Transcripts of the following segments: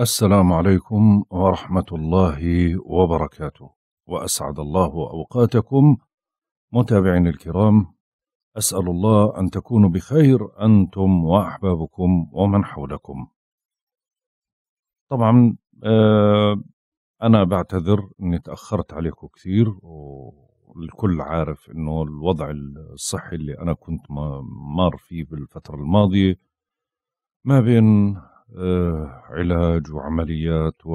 السلام عليكم ورحمة الله وبركاته وأسعد الله أوقاتكم متابعين الكرام أسأل الله أن تكونوا بخير أنتم وأحبابكم ومن حولكم طبعا آه، أنا بعتذر أني تأخرت عليكم كثير والكل عارف أنه الوضع الصحي اللي أنا كنت مار فيه بالفترة الماضية ما بين آه، علاج وعمليات و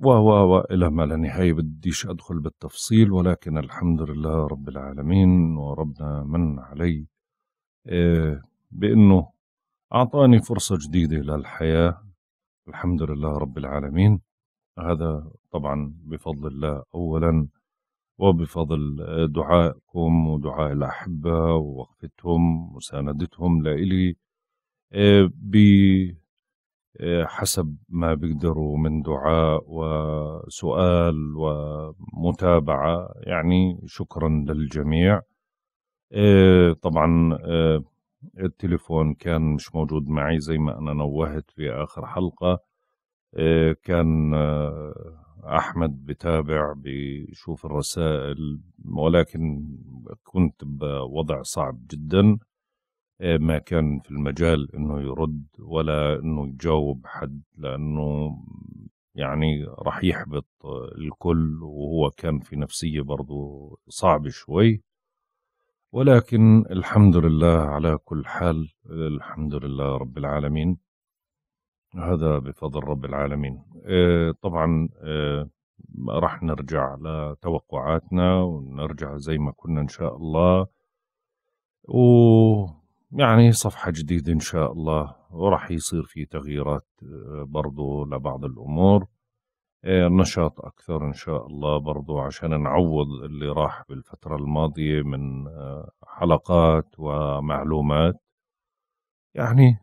و و و الى ما لا نهايه بديش ادخل بالتفصيل ولكن الحمد لله رب العالمين وربنا من علي آه، بانه اعطاني فرصه جديده للحياه الحمد لله رب العالمين هذا طبعا بفضل الله اولا وبفضل دعائكم ودعاء الأحبة ووقفتهم ومساندتهم لإلي آه، آه، حسب ما بيقدروا من دعاء وسؤال ومتابعة يعني شكرا للجميع آه، طبعا التليفون كان مش موجود معي زي ما أنا نوهت في آخر حلقة كان أحمد بتابع بشوف الرسائل ولكن كنت بوضع صعب جداً ما كان في المجال انه يرد ولا انه يجاوب حد لانه يعني راح يحبط الكل وهو كان في نفسيه برضه صعبه شوي ولكن الحمد لله على كل حال الحمد لله رب العالمين هذا بفضل رب العالمين آه، طبعا آه، راح نرجع لتوقعاتنا ونرجع زي ما كنا ان شاء الله و يعني صفحة جديدة إن شاء الله ورح يصير في تغييرات آه، برضو لبعض الأمور آه، نشاط أكثر إن شاء الله برضو عشان نعوض اللي راح بالفترة الماضية من آه، حلقات ومعلومات يعني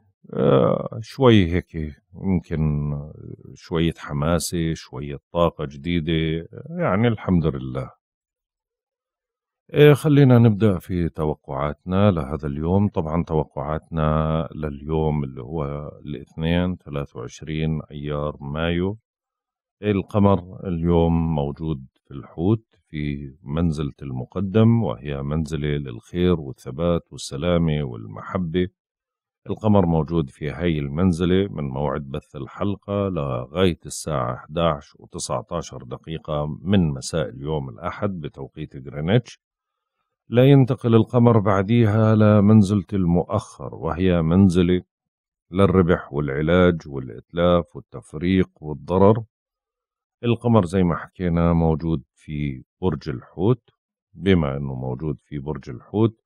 شوي هيك ممكن شوية حماسة شوية طاقة جديدة يعني الحمد لله إيه، خلينا نبدأ في توقعاتنا لهذا اليوم، طبعًا توقعاتنا لليوم اللي هو الاثنين 23 أيار مايو، القمر اليوم موجود في الحوت في منزلة المقدم وهي منزلة للخير والثبات والسلامة والمحبة، القمر موجود في هاي المنزلة من موعد بث الحلقة لغاية الساعة 11 و19 دقيقة من مساء اليوم الأحد بتوقيت غرينتش. لا ينتقل القمر بعديها لمنزلة المؤخر وهي منزلة للربح والعلاج والإتلاف والتفريق والضرر القمر زي ما حكينا موجود في برج الحوت بما أنه موجود في برج الحوت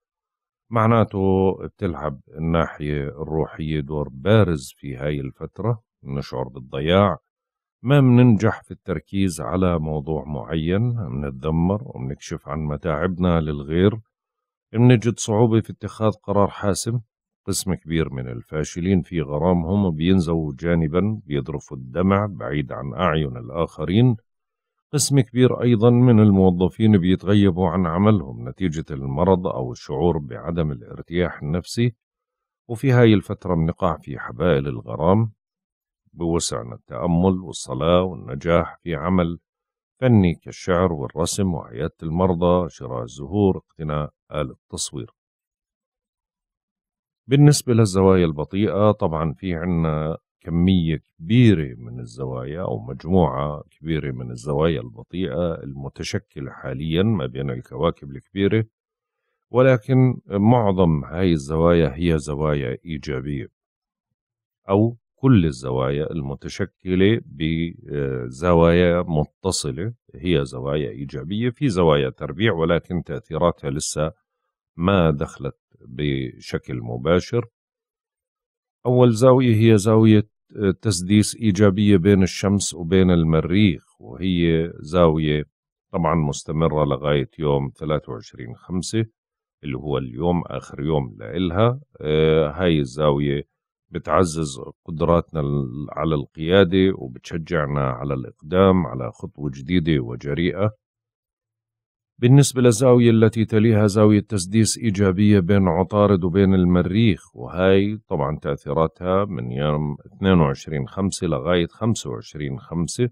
معناته بتلعب الناحية الروحية دور بارز في هاي الفترة نشعر بالضياع ما مننجح في التركيز على موضوع معين منتدمر ومنكشف عن متاعبنا للغير منجد صعوبة في اتخاذ قرار حاسم قسم كبير من الفاشلين في غرامهم بينزووا جانبا بيذرفوا الدمع بعيد عن أعين الآخرين قسم كبير أيضا من الموظفين بيتغيبوا عن عملهم نتيجة المرض أو الشعور بعدم الارتياح النفسي وفي هاي الفترة بنقع في حبائل الغرام بوسعنا التأمل والصلاة والنجاح في عمل فني كالشعر والرسم وعيادة المرضى شراء الزهور اقتناء آلة التصوير بالنسبة للزوايا البطيئة طبعا في عنا كمية كبيرة من الزوايا أو مجموعة كبيرة من الزوايا البطيئة المتشكلة حاليا ما بين الكواكب الكبيرة ولكن معظم هاي الزوايا هي زوايا إيجابية أو كل الزوايا المتشكلة بزوايا آه، متصلة هي زوايا إيجابية في زوايا تربيع ولكن تأثيراتها لسه ما دخلت بشكل مباشر أول زاوية هي زاوية آه، تسديس إيجابية بين الشمس وبين المريخ وهي زاوية طبعا مستمرة لغاية يوم 23 خمسة اللي هو اليوم آخر يوم لإلها آه، هاي الزاوية بتعزز قدراتنا على القيادة وبتشجعنا على الإقدام على خطوة جديدة وجريئة بالنسبة للزاوية التي تليها زاوية تسديس إيجابية بين عطارد وبين المريخ وهي طبعا تأثيراتها من يوم 22 5 لغاية 25 5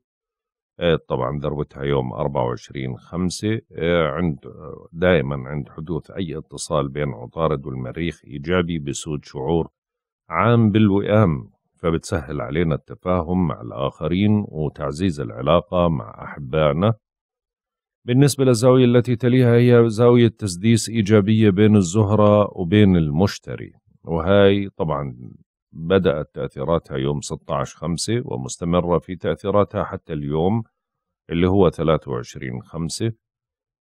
آه، طبعا ذروتها يوم 24 5 آه، عند دائما عند حدوث أي اتصال بين عطارد والمريخ إيجابي بسود شعور عام بالوئام فبتسهل علينا التفاهم مع الآخرين وتعزيز العلاقة مع أحبائنا بالنسبة للزاوية التي تليها هي زاوية تسديس إيجابية بين الزهرة وبين المشتري وهاي طبعا بدأت تأثيراتها يوم 16 خمسة ومستمرة في تأثيراتها حتى اليوم اللي هو 23 خمسة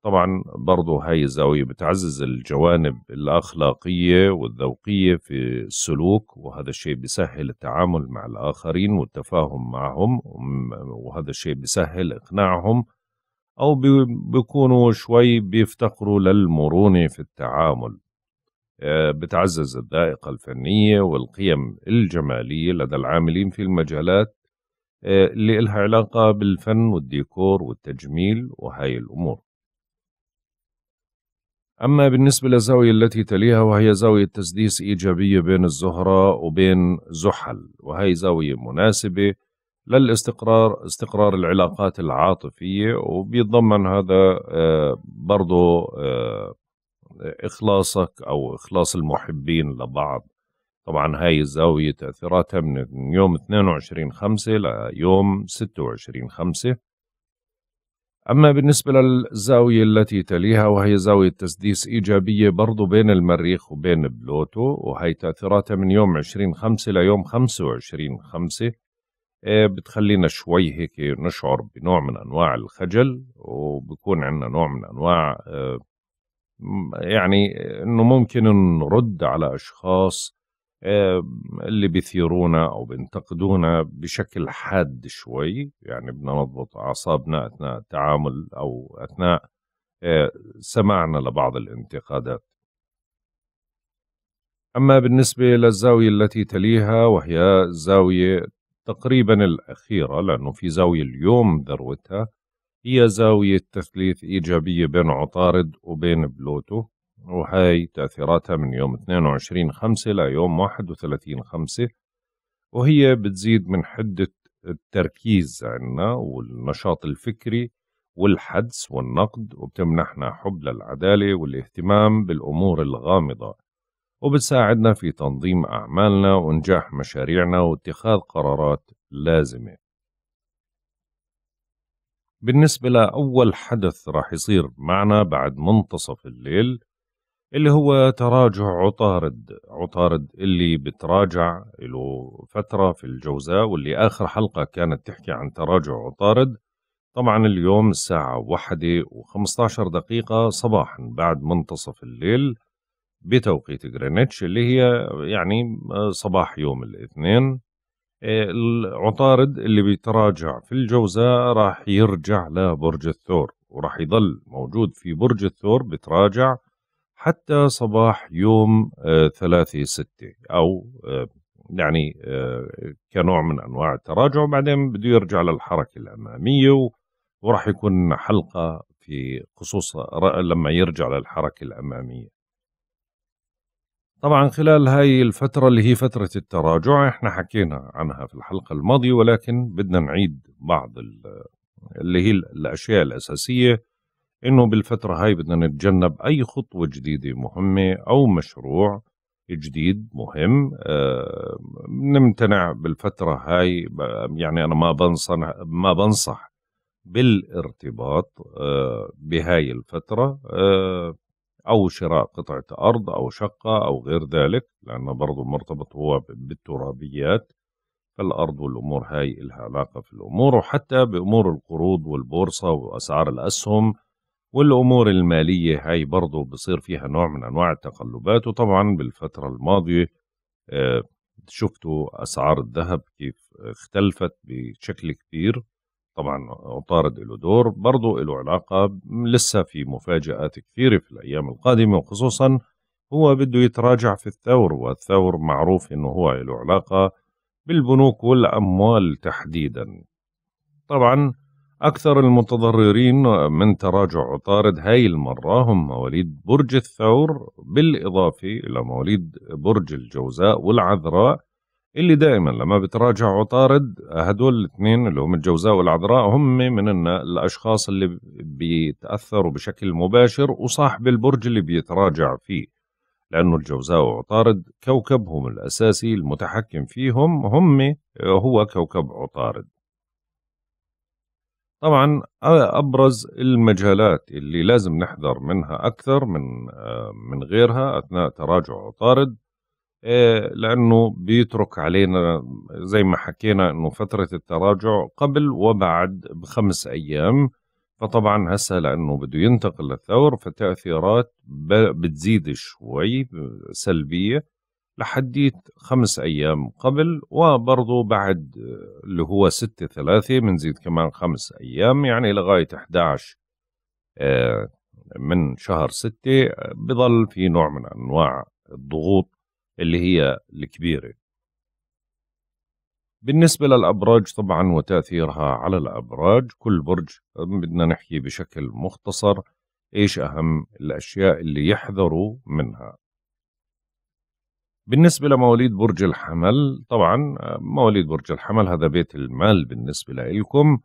طبعا برضو هاي الزاوية بتعزز الجوانب الأخلاقية والذوقية في السلوك وهذا الشيء بيسهل التعامل مع الآخرين والتفاهم معهم وهذا الشيء بيسهل إقناعهم أو بيكونوا شوي بيفتقروا للمرونة في التعامل آه، بتعزز الذائقة الفنية والقيم الجمالية لدى العاملين في المجالات آه، اللي إلها علاقة بالفن والديكور والتجميل وهاي الأمور أما بالنسبة للزاوية التي تليها وهي زاوية تسديس إيجابية بين الزهرة وبين زحل وهي زاوية مناسبة للاستقرار استقرار العلاقات العاطفية وبيتضمن هذا آه، برضو آه، إخلاصك أو إخلاص المحبين لبعض طبعا هاي الزاوية تأثيراتها من يوم 22 خمسة ليوم 26 خمسة أما بالنسبة للزاوية التي تليها وهي زاوية تسديس إيجابية برضو بين المريخ وبين بلوتو وهي تأثيراتها من يوم 20 5 ليوم 25 5 بتخلينا شوي هيك نشعر بنوع من أنواع الخجل وبكون عندنا نوع من أنواع آه، يعني أنه ممكن نرد على أشخاص آه، اللي بيثيرونا او بينتقدونا بشكل حاد شوي يعني بدنا نضبط اعصابنا اثناء التعامل او اثناء آه، سماعنا لبعض الانتقادات اما بالنسبه للزاويه التي تليها وهي زاويه تقريبا الاخيره لانه في زاويه اليوم ذروتها هي زاويه تثليث ايجابيه بين عطارد وبين بلوتو وهي تأثيراتها من يوم 22 5 ليوم 31 5 وهي بتزيد من حدة التركيز عنا والنشاط الفكري والحدس والنقد وبتمنحنا حب للعدالة والاهتمام بالأمور الغامضة وبتساعدنا في تنظيم أعمالنا وإنجاح مشاريعنا واتخاذ قرارات لازمة بالنسبة لأول حدث راح يصير معنا بعد منتصف الليل اللي هو تراجع عطارد عطارد اللي بتراجع له فترة في الجوزاء واللي آخر حلقة كانت تحكي عن تراجع عطارد طبعا اليوم الساعة وخمستاشر دقيقة صباحا بعد منتصف الليل بتوقيت غرينتش اللي هي يعني صباح يوم الاثنين العطارد اللي بيتراجع في الجوزاء راح يرجع لبرج الثور وراح يضل موجود في برج الثور بتراجع حتى صباح يوم 3 آه، 6 او آه، يعني آه، كنوع من انواع التراجع وبعدين بده يرجع للحركه الاماميه وراح يكون حلقه في خصوص لما يرجع للحركه الاماميه طبعا خلال هاي الفترة اللي هي فترة التراجع احنا حكينا عنها في الحلقة الماضية ولكن بدنا نعيد بعض اللي هي الأشياء الأساسية انه بالفتره هاي بدنا نتجنب اي خطوه جديده مهمه او مشروع جديد مهم آه، نمتنع بالفتره هاي يعني انا ما بنصح ما بنصح بالارتباط آه، بهاي الفتره آه، او شراء قطعه ارض او شقه او غير ذلك لانه برضه مرتبط هو بالترابيات فالارض والامور هاي لها علاقه في الامور وحتى بامور القروض والبورصه واسعار الاسهم والأمور المالية هاي برضه بصير فيها نوع من أنواع التقلبات وطبعا بالفترة الماضية آه، شفتوا أسعار الذهب كيف اختلفت بشكل كبير طبعا عطارد له دور برضه له علاقة لسه في مفاجآت كثيرة في الأيام القادمة وخصوصا هو بده يتراجع في الثور والثور معروف انه هو له علاقة بالبنوك والأموال تحديدا طبعا أكثر المتضررين من تراجع عطارد هاي المرة هم مواليد برج الثور بالإضافة إلى مواليد برج الجوزاء والعذراء اللي دائما لما بتراجع عطارد هدول الاثنين اللي هم الجوزاء والعذراء هم من الأشخاص اللي بيتأثروا بشكل مباشر وصاحب البرج اللي بيتراجع فيه لأنه الجوزاء وعطارد كوكبهم الأساسي المتحكم فيهم هم هو كوكب عطارد طبعا ابرز المجالات اللي لازم نحذر منها اكثر من آه، من غيرها اثناء تراجع عطارد آه، لانه بيترك علينا زي ما حكينا انه فتره التراجع قبل وبعد بخمس ايام فطبعا هسه لانه بده ينتقل للثور فتاثيرات بتزيد شوي سلبيه لحديت خمس أيام قبل وبرضه بعد اللي هو ستة ثلاثة بنزيد كمان خمس أيام يعني لغاية 11 آه، من شهر ستة بضل في نوع من أنواع الضغوط اللي هي الكبيرة بالنسبة للأبراج طبعا وتأثيرها على الأبراج كل برج بدنا نحكي بشكل مختصر إيش أهم الأشياء اللي يحذروا منها بالنسبة لمواليد برج الحمل طبعا آه، مواليد برج الحمل هذا بيت المال بالنسبة لإلكم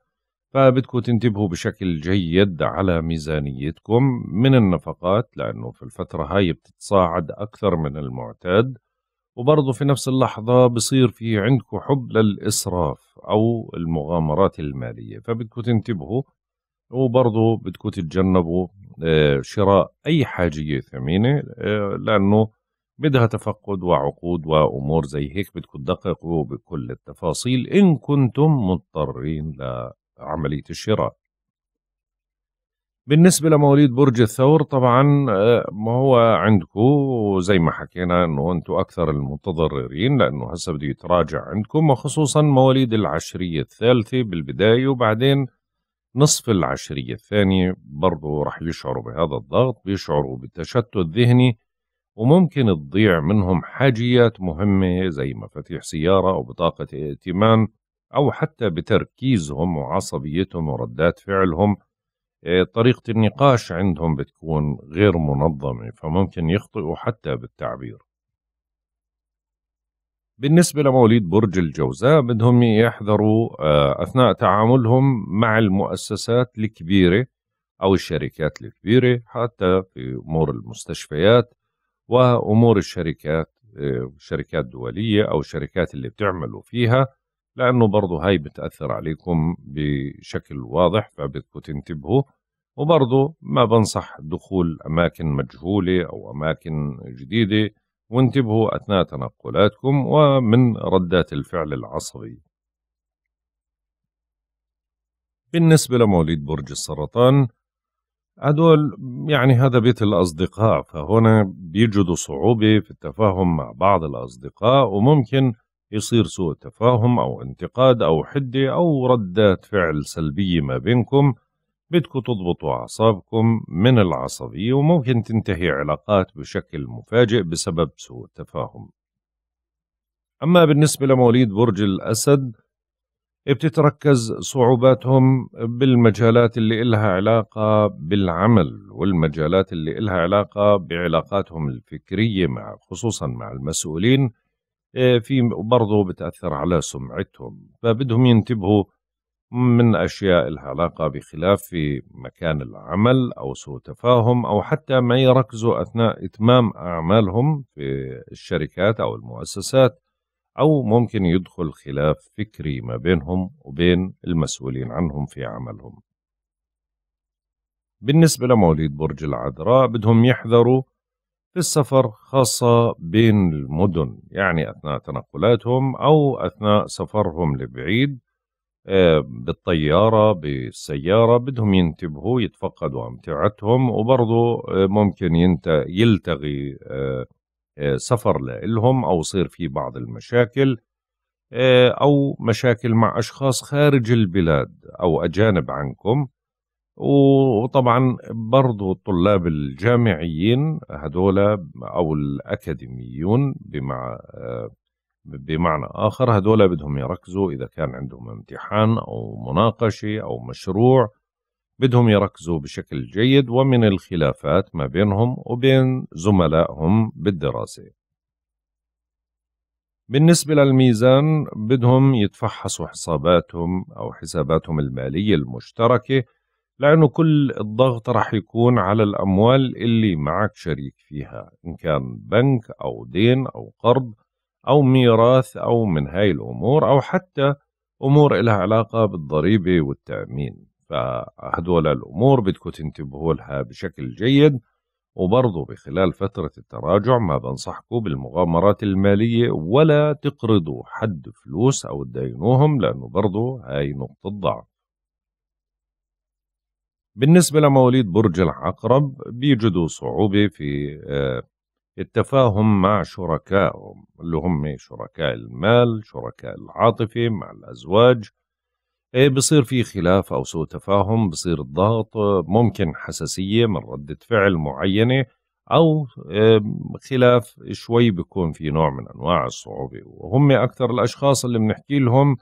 فبدكم تنتبهوا بشكل جيد على ميزانيتكم من النفقات لأنه في الفترة هاي بتتصاعد أكثر من المعتاد وبرضه في نفس اللحظة بصير في عندكم حب للإسراف أو المغامرات المالية فبدكم تنتبهوا وبرضه بدكم تتجنبوا آه، شراء أي حاجية ثمينة آه، لأنه بدها تفقد وعقود وأمور زي هيك بدكم تدققوا بكل التفاصيل إن كنتم مضطرين لعملية الشراء بالنسبة لمواليد برج الثور طبعا آه، ما هو عندكم زي ما حكينا انه انتم اكثر المتضررين لانه هسه بده يتراجع عندكم وخصوصا مواليد العشرية الثالثة بالبداية وبعدين نصف العشرية الثانية برضه رح يشعروا بهذا الضغط بيشعروا بالتشتت الذهني وممكن تضيع منهم حاجيات مهمة زي مفاتيح سيارة أو بطاقة ائتمان أو حتى بتركيزهم وعصبيتهم وردات فعلهم آه، طريقة النقاش عندهم بتكون غير منظمة فممكن يخطئوا حتى بالتعبير بالنسبة لمواليد برج الجوزاء بدهم يحذروا آه، أثناء تعاملهم مع المؤسسات الكبيرة أو الشركات الكبيرة حتى في أمور المستشفيات وامور الشركات آه، شركات دوليه او الشركات اللي بتعملوا فيها لانه برضه هاي بتاثر عليكم بشكل واضح فبدكم تنتبهوا وبرضه ما بنصح دخول اماكن مجهوله او اماكن جديده وانتبهوا اثناء تنقلاتكم ومن ردات الفعل العصبيه بالنسبة لمواليد برج السرطان هدول يعني هذا بيت الأصدقاء فهنا بيجدوا صعوبة في التفاهم مع بعض الأصدقاء وممكن يصير سوء تفاهم أو انتقاد أو حدة أو ردات فعل سلبية ما بينكم بدكم تضبطوا أعصابكم من العصبية وممكن تنتهي علاقات بشكل مفاجئ بسبب سوء التفاهم أما بالنسبة لمواليد برج الأسد بتتركز صعوباتهم بالمجالات اللي إلها علاقة بالعمل والمجالات اللي إلها علاقة بعلاقاتهم الفكرية مع خصوصا مع المسؤولين آه، في برضو بتأثر على سمعتهم فبدهم ينتبهوا من أشياء إلها علاقة بخلاف في مكان العمل أو سوء تفاهم أو حتى ما يركزوا أثناء إتمام أعمالهم في الشركات أو المؤسسات أو ممكن يدخل خلاف فكري ما بينهم وبين المسؤولين عنهم في عملهم بالنسبة لمواليد برج العذراء بدهم يحذروا في السفر خاصة بين المدن يعني أثناء تنقلاتهم أو أثناء سفرهم لبعيد آه، بالطيارة بالسيارة بدهم ينتبهوا يتفقدوا أمتعتهم وبرضه آه، ممكن يلتغي آه، آه، سفر لهم أو يصير في بعض المشاكل آه، أو مشاكل مع أشخاص خارج البلاد أو أجانب عنكم وطبعا برضو الطلاب الجامعيين هدول أو الأكاديميون بمع آه، بمعنى آخر هدول بدهم يركزوا إذا كان عندهم امتحان أو مناقشة أو مشروع بدهم يركزوا بشكل جيد ومن الخلافات ما بينهم وبين زملائهم بالدراسة بالنسبة للميزان بدهم يتفحصوا حساباتهم أو حساباتهم المالية المشتركة لأنه كل الضغط رح يكون على الأموال اللي معك شريك فيها إن كان بنك أو دين أو قرض أو ميراث أو من هاي الأمور أو حتى أمور إلها علاقة بالضريبة والتأمين فهدول الامور بدكم تنتبهوا لها بشكل جيد وبرضه بخلال فترة التراجع ما بنصحكم بالمغامرات المالية ولا تقرضوا حد فلوس أو تدينوهم لأنه برضه هاي نقطة ضعف بالنسبة لمواليد برج العقرب بيجدوا صعوبة في آه، التفاهم مع شركائهم اللي هم شركاء المال شركاء العاطفة مع الأزواج إيه، بصير في خلاف او سوء تفاهم بصير الضغط ممكن حساسيه من رده فعل معينه او إيه، خلاف شوي بيكون في نوع من انواع الصعوبه وهم اكثر الاشخاص اللي بنحكي لهم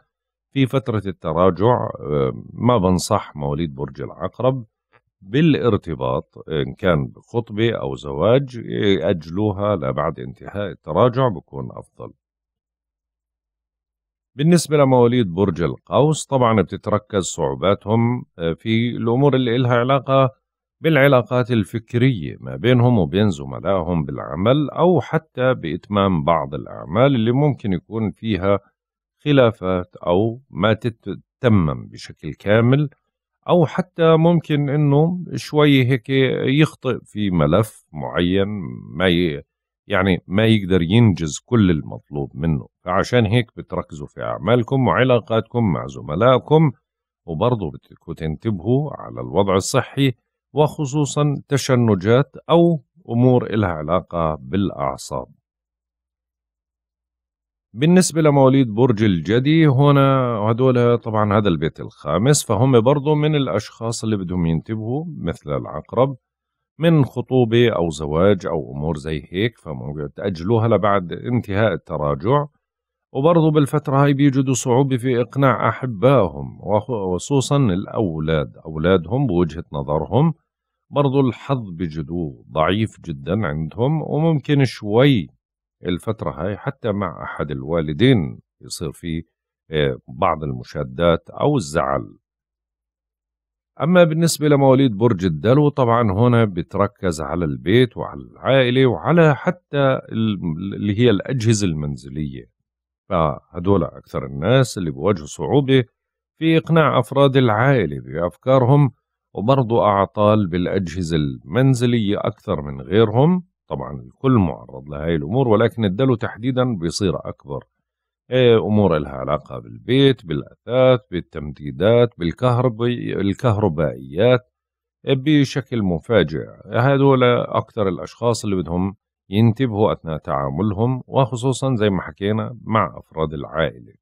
في فتره التراجع إيه، ما بنصح مواليد برج العقرب بالارتباط ان كان بخطبه او زواج اجلوها لبعد انتهاء التراجع بكون افضل بالنسبة لمواليد برج القوس طبعا بتتركز صعوباتهم آه، في الأمور اللي إلها علاقة بالعلاقات الفكرية ما بينهم وبين زملائهم بالعمل أو حتى بإتمام بعض الأعمال اللي ممكن يكون فيها خلافات أو ما تتمم بشكل كامل أو حتى ممكن إنه شوي هيك يخطئ في ملف معين ما ي... يعني ما يقدر ينجز كل المطلوب منه فعشان هيك بتركزوا في أعمالكم وعلاقاتكم مع زملائكم وبرضه بدكم تنتبهوا على الوضع الصحي وخصوصا تشنجات أو أمور إلها علاقة بالأعصاب بالنسبة لمواليد برج الجدي هنا هدول طبعا هذا البيت الخامس فهم برضو من الأشخاص اللي بدهم ينتبهوا مثل العقرب من خطوبة أو زواج أو أمور زي هيك فممكن تأجلوها لبعد انتهاء التراجع وبرضو بالفترة هاي بيجدوا صعوبة في إقناع أحبائهم وخصوصا الأولاد أولادهم بوجهة نظرهم برضو الحظ بجدوه ضعيف جدا عندهم وممكن شوي الفترة هاي حتى مع أحد الوالدين يصير في آه، بعض المشادات أو الزعل أما بالنسبة لمواليد برج الدلو طبعا هنا بتركز على البيت وعلى العائلة وعلى حتى اللي هي الأجهزة المنزلية فهدول أكثر الناس اللي بواجهوا صعوبة في إقناع أفراد العائلة بأفكارهم وبرضو أعطال بالأجهزة المنزلية أكثر من غيرهم طبعا الكل معرض لهي الأمور ولكن الدلو تحديدا بيصير أكبر إيه، امور لها علاقه بالبيت بالاثاث بالتمديدات بالكهربي الكهربائيات إيه، بشكل مفاجئ هذول اكثر الاشخاص اللي بدهم ينتبهوا اثناء تعاملهم وخصوصا زي ما حكينا مع افراد العائله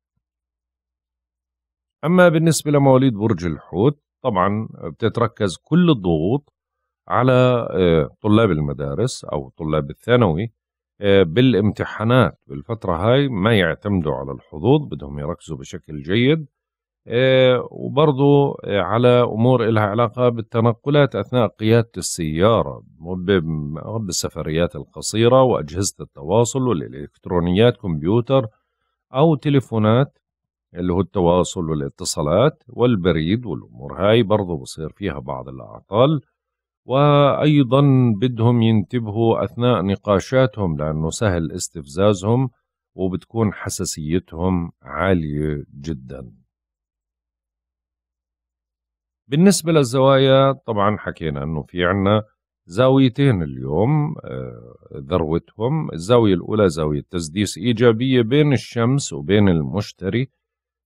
اما بالنسبه لمواليد برج الحوت طبعا بتتركز كل الضغوط على إيه، طلاب المدارس او طلاب الثانوي آه، بالامتحانات بالفترة هاي ما يعتمدوا على الحظوظ بدهم يركزوا بشكل جيد آه، وبرضو آه، على أمور إلها علاقة بالتنقلات أثناء قيادة السيارة بالسفريات القصيرة وأجهزة التواصل والإلكترونيات كمبيوتر أو تليفونات اللي هو التواصل والاتصالات والبريد والأمور هاي برضو بصير فيها بعض الأعطال وأيضا بدهم ينتبهوا أثناء نقاشاتهم لأنه سهل استفزازهم وبتكون حساسيتهم عالية جدا بالنسبة للزوايا طبعا حكينا أنه في عنا زاويتين اليوم آه، ذروتهم الزاوية الأولى زاوية تسديس إيجابية بين الشمس وبين المشتري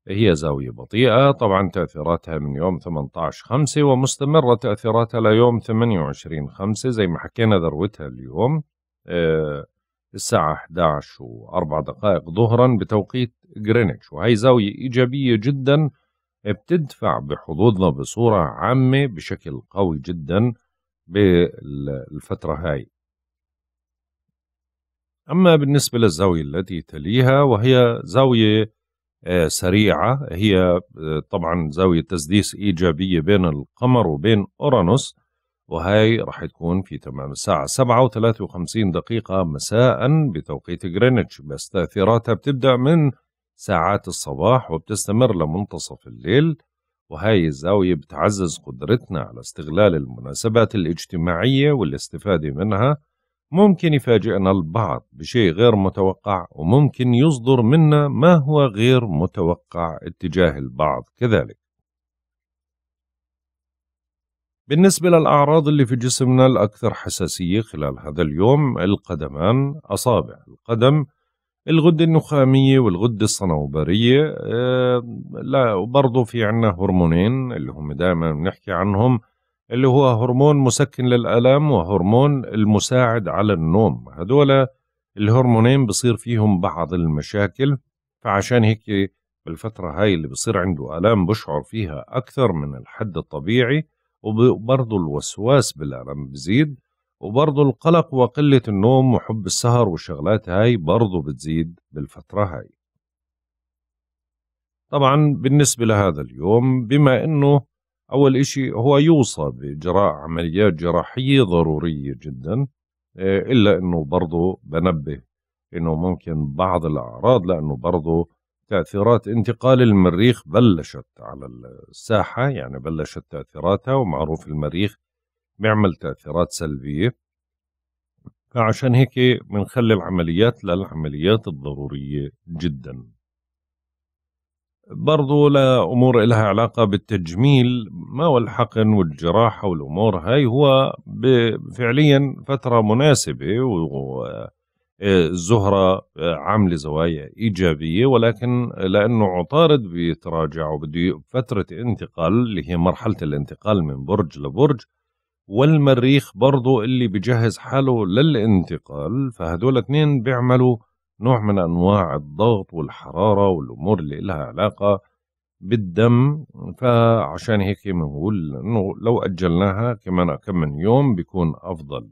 هي زاوية بطيئة طبعا تأثيراتها من يوم 18 5 ومستمرة تأثيراتها ليوم 28 5 زي ما حكينا ذروتها اليوم آه، الساعة 11 و4 دقائق ظهرا بتوقيت جرينتش وهي زاوية إيجابية جدا بتدفع بحظوظنا بصورة عامة بشكل قوي جدا بالفترة هاي أما بالنسبة للزاوية التي تليها وهي زاوية سريعة هي آه، طبعا زاوية تسديس إيجابية بين القمر وبين أورانوس وهي راح تكون في تمام الساعة 7:53 دقيقة مساء بتوقيت غرينتش بس تأثيراتها بتبدأ من ساعات الصباح وبتستمر لمنتصف الليل وهاي الزاوية بتعزز قدرتنا على استغلال المناسبات الاجتماعية والاستفادة منها ممكن يفاجئنا البعض بشيء غير متوقع وممكن يصدر منا ما هو غير متوقع اتجاه البعض كذلك بالنسبة للأعراض اللي في جسمنا الأكثر حساسية خلال هذا اليوم القدمان أصابع القدم الغدة النخامية والغدة الصنوبرية أه لا وبرضه في عنا هرمونين اللي هم دائما بنحكي عنهم اللي هو هرمون مسكن للآلام وهرمون المساعد على النوم هدول الهرمونين بصير فيهم بعض المشاكل فعشان هيك بالفترة هاي اللي بصير عنده آلام بشعر فيها أكثر من الحد الطبيعي وبرضه الوسواس بالألم بزيد وبرضه القلق وقلة النوم وحب السهر والشغلات هاي برضه بتزيد بالفترة هاي طبعا بالنسبة لهذا اليوم بما أنه أول إشي هو يوصى بإجراء عمليات جراحية ضرورية جدا آه، إلا أنه برضه بنبه أنه ممكن بعض الأعراض لأنه برضه تأثيرات انتقال المريخ بلشت على الساحة يعني بلشت تأثيراتها ومعروف المريخ بيعمل تأثيرات سلبية فعشان هيك بنخلي العمليات للعمليات الضرورية جدا برضو لأمور لها علاقة بالتجميل ما والحقن والجراحة والأمور هاي هو فعليا فترة مناسبة والزهرة آه، آه، عاملة زوايا إيجابية ولكن لأنه عطارد بيتراجع وبده فترة انتقال اللي هي مرحلة الانتقال من برج لبرج والمريخ برضو اللي بجهز حاله للانتقال فهذول اثنين بيعملوا نوع من انواع الضغط والحراره والامور اللي لها علاقه بالدم فعشان هيك بنقول انه لو اجلناها كمان كم من يوم بيكون افضل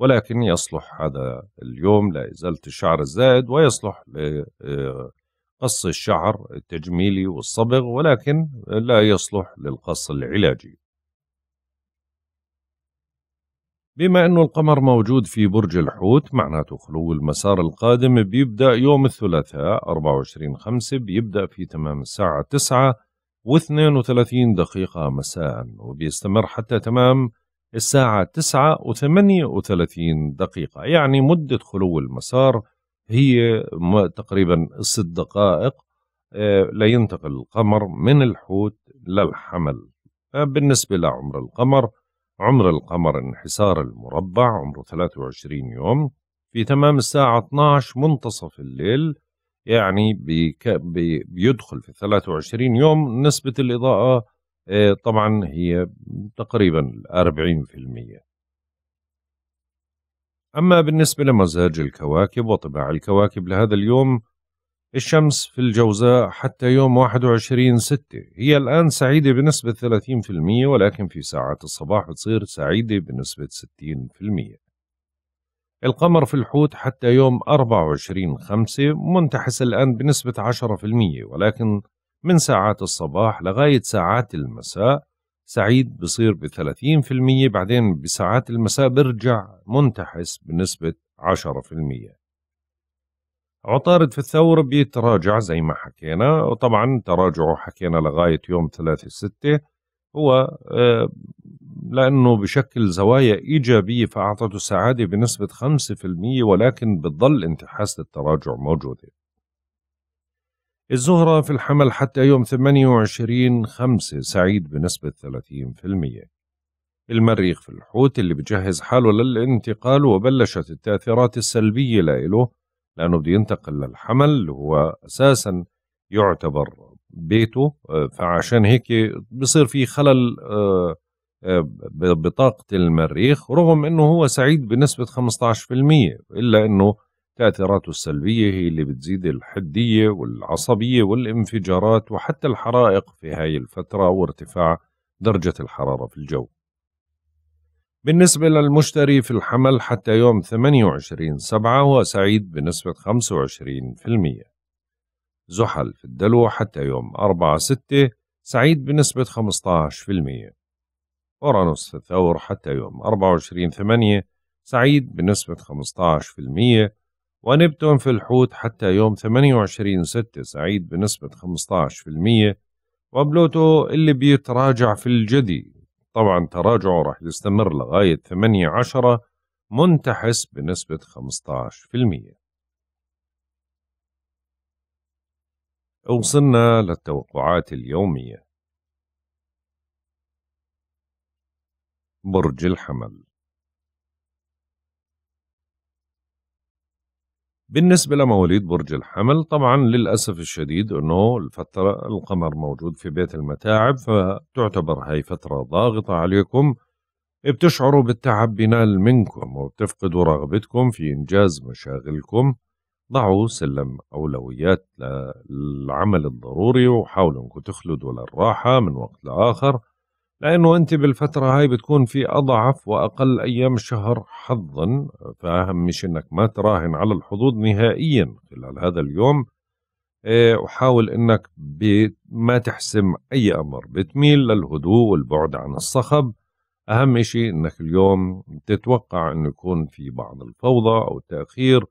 ولكن يصلح هذا اليوم لازاله الشعر الزائد ويصلح لقص آه، الشعر التجميلي والصبغ ولكن لا يصلح للقص العلاجي بما أنه القمر موجود في برج الحوت معناته خلو المسار القادم بيبدأ يوم الثلاثاء 24 5 بيبدأ في تمام الساعة 9 و32 دقيقة مساء وبيستمر حتى تمام الساعة 9 و38 دقيقة يعني مدة خلو المسار هي تقريبا 6 دقائق آه، لينتقل القمر من الحوت للحمل آه، بالنسبة لعمر القمر عمر القمر انحسار المربع عمره 23 يوم في تمام الساعة 12 منتصف الليل يعني بيك بيدخل في 23 يوم نسبة الإضاءة آه، طبعا هي تقريبا 40% أما بالنسبة لمزاج الكواكب وطباع الكواكب لهذا اليوم الشمس في الجوزاء حتى يوم 21 ستة هي الآن سعيدة بنسبة 30% ولكن في ساعات الصباح بتصير سعيدة بنسبة 60% القمر في الحوت حتى يوم 24 خمسة منتحس الآن بنسبة 10% ولكن من ساعات الصباح لغاية ساعات المساء سعيد بصير ب 30% بعدين بساعات المساء برجع منتحس بنسبة 10% عطارد في الثور بيتراجع زي ما حكينا وطبعا تراجعه حكينا لغاية يوم 3 ستة هو آه، لأنه بشكل زوايا إيجابية فأعطته سعادة بنسبة 5% ولكن بتضل انتحاس التراجع موجودة الزهرة في الحمل حتى يوم 28 5 سعيد بنسبة 30% المريخ في الحوت اللي بجهز حاله للانتقال وبلشت التأثيرات السلبية لإله لأنه بده ينتقل للحمل اللي هو أساسا يعتبر بيته آه، فعشان هيك بصير في خلل آه، آه، بطاقة المريخ رغم أنه هو سعيد بنسبة 15% إلا أنه تأثيراته السلبية هي اللي بتزيد الحدية والعصبية والانفجارات وحتى الحرائق في هاي الفترة وارتفاع درجة الحرارة في الجو بالنسبة للمشتري في الحمل حتى يوم 28 سبعة هو سعيد بنسبة 25% زحل في الدلو حتى يوم 4 ستة سعيد بنسبة 15% أورانوس في الثور حتى يوم 24 ثمانية سعيد بنسبة 15% ونبتون في الحوت حتى يوم 28 ستة سعيد بنسبة 15% وبلوتو اللي بيتراجع في الجدي طبعا تراجعه راح يستمر لغاية 8 10 منتحس بنسبة 15% وصلنا للتوقعات اليومية برج الحمل بالنسبة لمواليد برج الحمل طبعا للأسف الشديد أنه الفترة القمر موجود في بيت المتاعب فتعتبر هاي فترة ضاغطة عليكم بتشعروا بالتعب بنال منكم وبتفقدوا رغبتكم في إنجاز مشاغلكم ضعوا سلم أولويات للعمل الضروري وحاولوا أنكم تخلدوا للراحة من وقت لآخر لانه انت بالفتره هاي بتكون في اضعف واقل ايام الشهر حظا فاهم شيء انك ما تراهن على الحظوظ نهائيا خلال هذا اليوم آه، وحاول انك ما تحسم اي امر بتميل للهدوء والبعد عن الصخب اهم شيء انك اليوم تتوقع انه يكون في بعض الفوضى او التاخير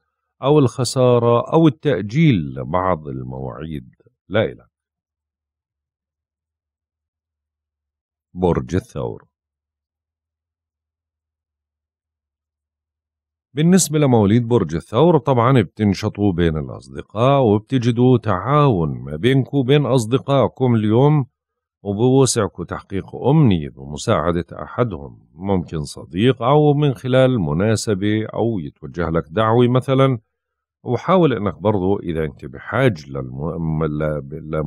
او الخساره او التاجيل لبعض المواعيد لا إله برج الثور بالنسبة لمواليد برج الثور طبعا بتنشطوا بين الأصدقاء وبتجدوا تعاون ما بينكم وبين أصدقائكم اليوم وبوسعكم تحقيق أمنية بمساعدة أحدهم ممكن صديق أو من خلال مناسبة أو يتوجه لك دعوة مثلا وحاول أنك برضو إذا أنت بحاج للم...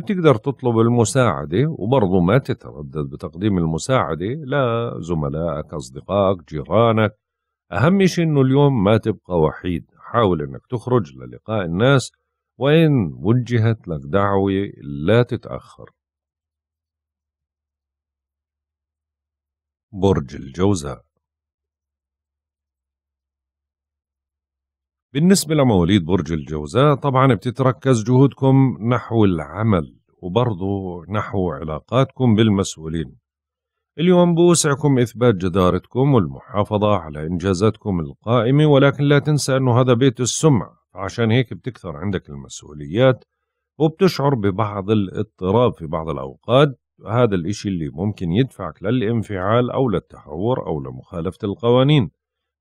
بتقدر تطلب المساعدة وبرضه ما تتردد بتقديم المساعدة لزملائك أصدقائك جيرانك أهم شيء أنه اليوم ما تبقى وحيد حاول أنك تخرج للقاء الناس وإن وجهت لك دعوة لا تتأخر برج الجوزاء بالنسبة لمواليد برج الجوزاء طبعا بتتركز جهودكم نحو العمل وبرضه نحو علاقاتكم بالمسؤولين اليوم بوسعكم إثبات جدارتكم والمحافظة على إنجازاتكم القائمة ولكن لا تنسى أنه هذا بيت السمع عشان هيك بتكثر عندك المسؤوليات وبتشعر ببعض الاضطراب في بعض الأوقات هذا الإشي اللي ممكن يدفعك للانفعال أو للتهور أو لمخالفة القوانين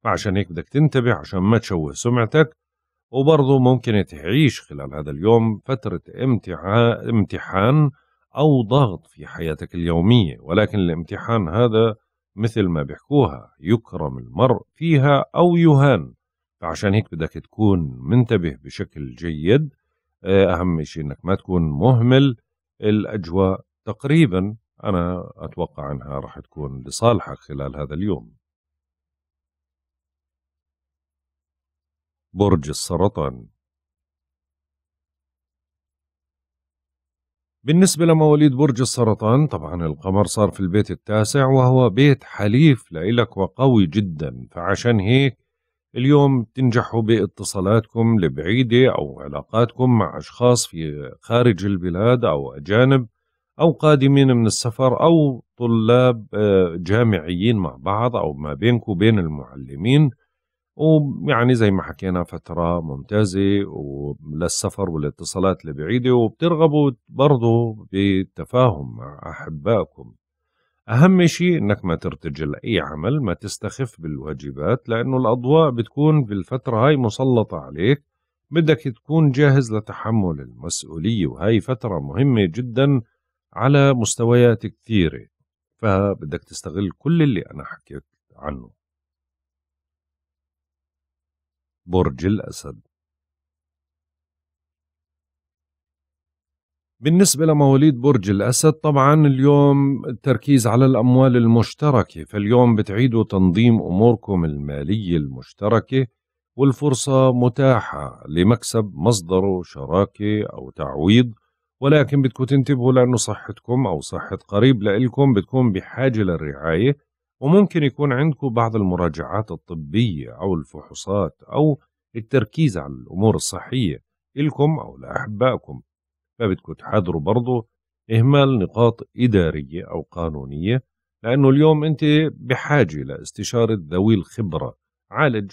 عشان هيك بدك تنتبه عشان ما تشوه سمعتك وبرضه ممكن تعيش خلال هذا اليوم فترة امتحان أو ضغط في حياتك اليومية ولكن الامتحان هذا مثل ما بيحكوها يكرم المرء فيها أو يهان فعشان هيك بدك تكون منتبه بشكل جيد آه، أهم شيء أنك ما تكون مهمل الأجواء تقريبا أنا أتوقع أنها راح تكون لصالحك خلال هذا اليوم برج السرطان بالنسبة لمواليد برج السرطان طبعا القمر صار في البيت التاسع وهو بيت حليف لإلك وقوي جدا فعشان هيك اليوم تنجحوا باتصالاتكم البعيدة أو علاقاتكم مع أشخاص في خارج البلاد أو أجانب أو قادمين من السفر أو طلاب آه، جامعيين مع بعض أو ما بينكم وبين المعلمين ويعني زي ما حكينا فترة ممتازة وللسفر والاتصالات البعيدة وبترغبوا برضو بالتفاهم مع أحبائكم أهم شيء إنك ما ترتجل أي عمل ما تستخف بالواجبات لأنه الأضواء بتكون بالفترة هاي مسلطة عليك بدك تكون جاهز لتحمل المسؤولية وهي فترة مهمة جدا على مستويات كثيرة فبدك تستغل كل اللي أنا حكيت عنه برج الأسد بالنسبة لمواليد برج الأسد طبعا اليوم التركيز على الأموال المشتركة فاليوم بتعيدوا تنظيم أموركم المالية المشتركة والفرصة متاحة لمكسب مصدره شراكة أو تعويض ولكن بدكم تنتبهوا لأنه صحتكم أو صحة قريب لإلكم بتكون بحاجة للرعاية وممكن يكون عندكم بعض المراجعات الطبية أو الفحوصات أو التركيز على الأمور الصحية إلكم أو لأحبائكم فبدكم تحذروا برضو إهمال نقاط إدارية أو قانونية لأنه اليوم أنت بحاجة لاستشارة ذوي الخبرة عالج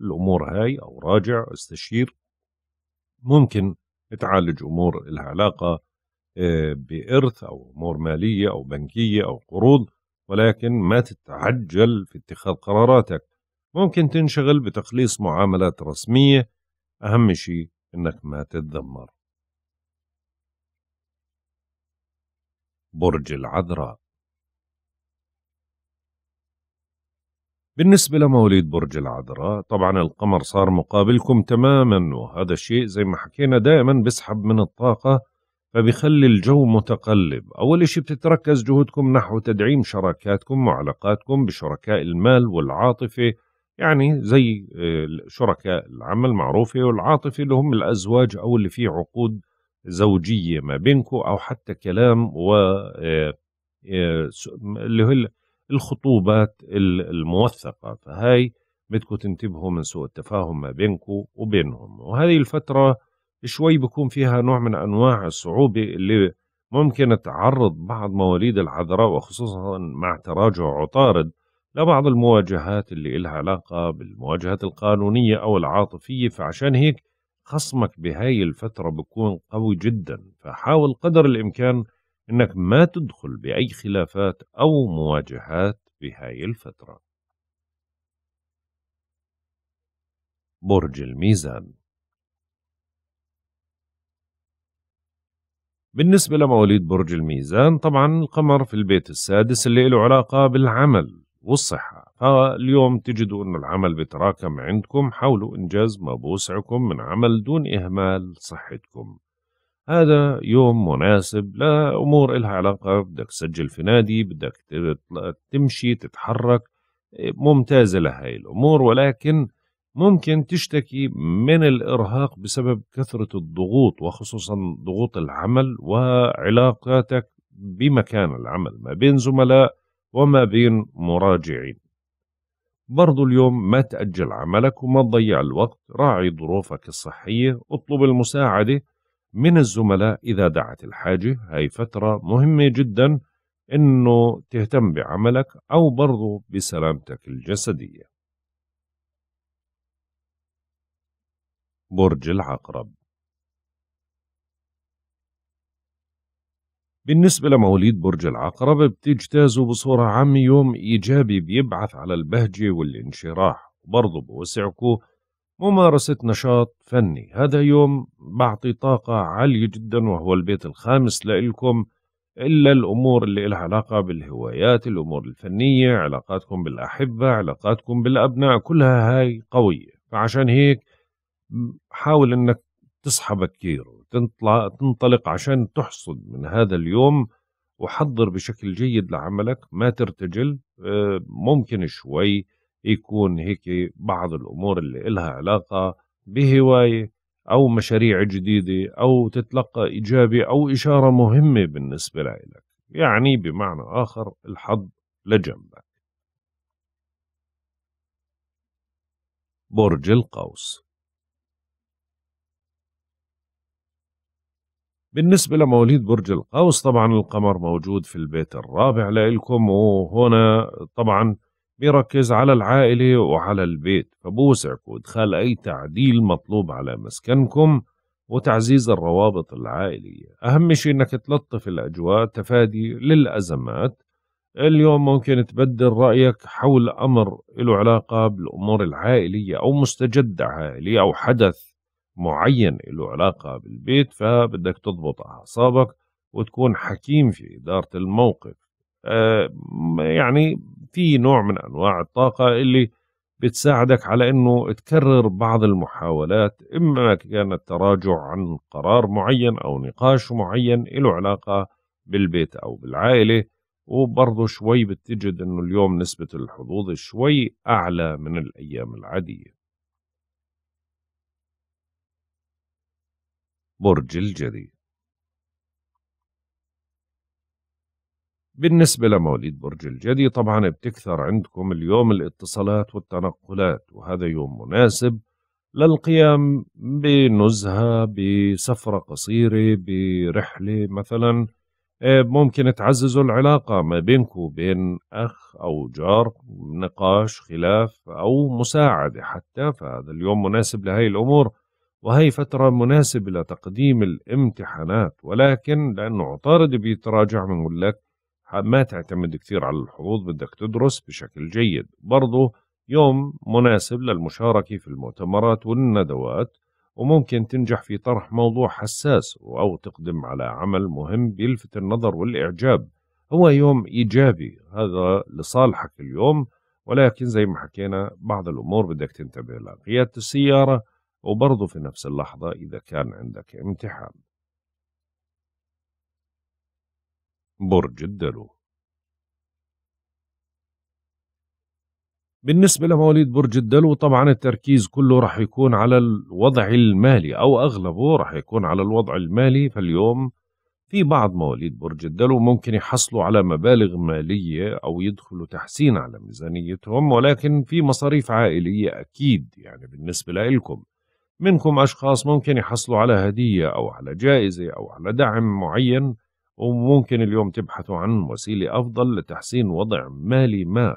الأمور هاي أو راجع استشير ممكن تعالج أمور لها علاقة آه، بإرث أو أمور مالية أو بنكية أو قروض ولكن ما تتعجل في اتخاذ قراراتك ممكن تنشغل بتخليص معاملات رسمية أهم شيء إنك ما تتذمر برج العذراء بالنسبة لمواليد برج العذراء طبعا القمر صار مقابلكم تماما وهذا الشيء زي ما حكينا دائما بسحب من الطاقة فبيخلي الجو متقلب أول شيء بتتركز جهودكم نحو تدعيم شراكاتكم وعلاقاتكم بشركاء المال والعاطفة يعني زي آه، شركاء العمل معروفة والعاطفة اللي هم الأزواج أو اللي في عقود زوجية ما بينكم أو حتى كلام و آه، آه، اللي هو الخطوبات الموثقة فهاي بدكم تنتبهوا من سوء التفاهم ما بينكم وبينهم وهذه الفترة شوي بكون فيها نوع من أنواع الصعوبة اللي ممكن تعرض بعض مواليد العذراء وخصوصا مع تراجع عطارد لبعض المواجهات اللي لها علاقة بالمواجهات القانونية أو العاطفية فعشان هيك خصمك بهاي الفترة بكون قوي جدا فحاول قدر الإمكان إنك ما تدخل بأي خلافات أو مواجهات بهاي الفترة برج الميزان بالنسبة لمواليد برج الميزان طبعا القمر في البيت السادس اللي له علاقة بالعمل والصحة فاليوم تجدوا أن العمل بتراكم عندكم حاولوا إنجاز ما بوسعكم من عمل دون إهمال صحتكم هذا يوم مناسب لأمور إلها علاقة بدك تسجل في نادي بدك تمشي تتحرك ممتازة لهذه الأمور ولكن ممكن تشتكي من الإرهاق بسبب كثرة الضغوط وخصوصا ضغوط العمل وعلاقاتك بمكان العمل ما بين زملاء وما بين مراجعين برضو اليوم ما تأجل عملك وما تضيع الوقت راعي ظروفك الصحية اطلب المساعدة من الزملاء إذا دعت الحاجة هاي فترة مهمة جدا أنه تهتم بعملك أو برضو بسلامتك الجسدية برج العقرب بالنسبة لمواليد برج العقرب بتجتازوا بصورة عامة يوم إيجابي بيبعث على البهجة والانشراح وبرضه بوسعكو ممارسة نشاط فني هذا يوم بعطي طاقة عالية جدا وهو البيت الخامس لإلكم إلا الأمور اللي لها علاقة بالهوايات الأمور الفنية علاقاتكم بالأحبة علاقاتكم بالأبناء كلها هاي قوية فعشان هيك حاول انك تصحى بكير وتطلع تنطلق عشان تحصد من هذا اليوم وحضر بشكل جيد لعملك ما ترتجل آه، ممكن شوي يكون هيك بعض الامور اللي إلها علاقه بهوايه او مشاريع جديده او تتلقى اجابه او اشاره مهمه بالنسبه لك يعني بمعنى اخر الحظ لجنبك برج القوس بالنسبة لمواليد برج القوس طبعا القمر موجود في البيت الرابع لإلكم وهنا طبعا بيركز على العائلة وعلى البيت فبوسعكم إدخال أي تعديل مطلوب على مسكنكم وتعزيز الروابط العائلية أهم شيء أنك تلطف الأجواء تفادي للأزمات اليوم ممكن تبدل رأيك حول أمر له علاقة بالأمور العائلية أو مستجد عائلي أو حدث معين له علاقة بالبيت فبدك تضبط أعصابك وتكون حكيم في إدارة الموقف آه، يعني في نوع من أنواع الطاقة اللي بتساعدك على أنه تكرر بعض المحاولات إما كان التراجع عن قرار معين أو نقاش معين له علاقة بالبيت أو بالعائلة وبرضه شوي بتجد أنه اليوم نسبة الحظوظ شوي أعلى من الأيام العادية برج الجدي بالنسبة لمواليد برج الجدي طبعا بتكثر عندكم اليوم الاتصالات والتنقلات وهذا يوم مناسب للقيام بنزهة بسفرة قصيرة برحلة مثلا آه، ممكن تعززوا العلاقة ما بينكم وبين أخ أو جار نقاش خلاف أو مساعدة حتى فهذا اليوم مناسب لهذه الأمور وهي فترة مناسبة لتقديم الامتحانات ولكن لأنه عطارد بيتراجع بنقول لك ما تعتمد كثير على الحظوظ بدك تدرس بشكل جيد برضه يوم مناسب للمشاركة في المؤتمرات والندوات وممكن تنجح في طرح موضوع حساس أو تقدم على عمل مهم بيلفت النظر والإعجاب هو يوم إيجابي هذا لصالحك اليوم ولكن زي ما حكينا بعض الأمور بدك تنتبه لها قيادة السيارة وبرضه في نفس اللحظة إذا كان عندك امتحان برج الدلو بالنسبة لمواليد برج الدلو طبعا التركيز كله راح يكون على الوضع المالي أو أغلبه راح يكون على الوضع المالي فاليوم في بعض مواليد برج الدلو ممكن يحصلوا على مبالغ مالية أو يدخلوا تحسين على ميزانيتهم ولكن في مصاريف عائلية أكيد يعني بالنسبة لإلكم منكم أشخاص ممكن يحصلوا على هدية أو على جائزة أو على دعم معين وممكن اليوم تبحثوا عن وسيلة أفضل لتحسين وضع مالي ما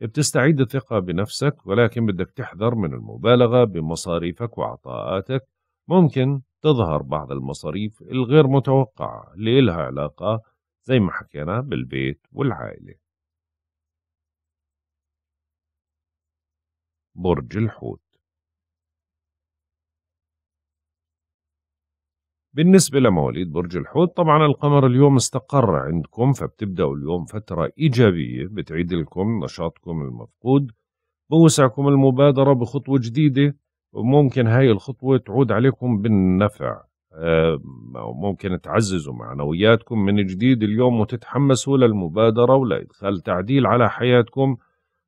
بتستعيد الثقة بنفسك ولكن بدك تحذر من المبالغة بمصاريفك وعطاءاتك ممكن تظهر بعض المصاريف الغير متوقعة اللي إلها علاقة زي ما حكينا بالبيت والعائلة برج الحوت بالنسبة لمواليد برج الحوت طبعا القمر اليوم استقر عندكم فبتبدأوا اليوم فترة إيجابية بتعيد لكم نشاطكم المفقود بوسعكم المبادرة بخطوة جديدة وممكن هاي الخطوة تعود عليكم بالنفع ممكن تعززوا معنوياتكم من جديد اليوم وتتحمسوا للمبادرة ولإدخال تعديل على حياتكم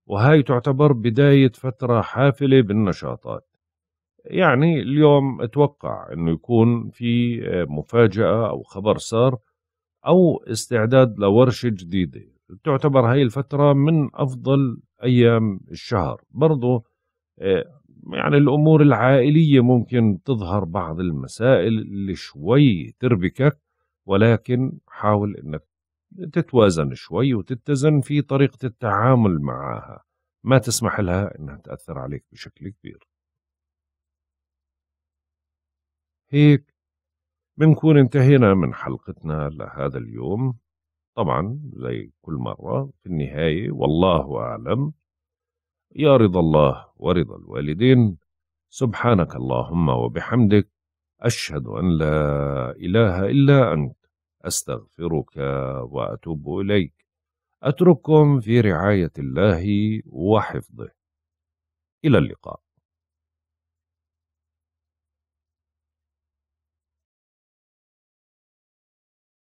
وهاي تعتبر بداية فترة حافلة بالنشاطات يعني اليوم اتوقع انه يكون في آه، مفاجاه او خبر صار او استعداد لورشه جديده تعتبر هاي الفتره من افضل ايام الشهر برضو آه، يعني الامور العائليه ممكن تظهر بعض المسائل اللي شوي تربكك ولكن حاول انك تتوازن شوي وتتزن في طريقه التعامل معها ما تسمح لها انها تاثر عليك بشكل كبير هيك بنكون انتهينا من حلقتنا لهذا اليوم طبعا زي كل مرة في النهاية والله أعلم يا رضا الله ورضا الوالدين سبحانك اللهم وبحمدك أشهد أن لا إله إلا أنت أستغفرك وأتوب إليك أترككم في رعاية الله وحفظه إلى اللقاء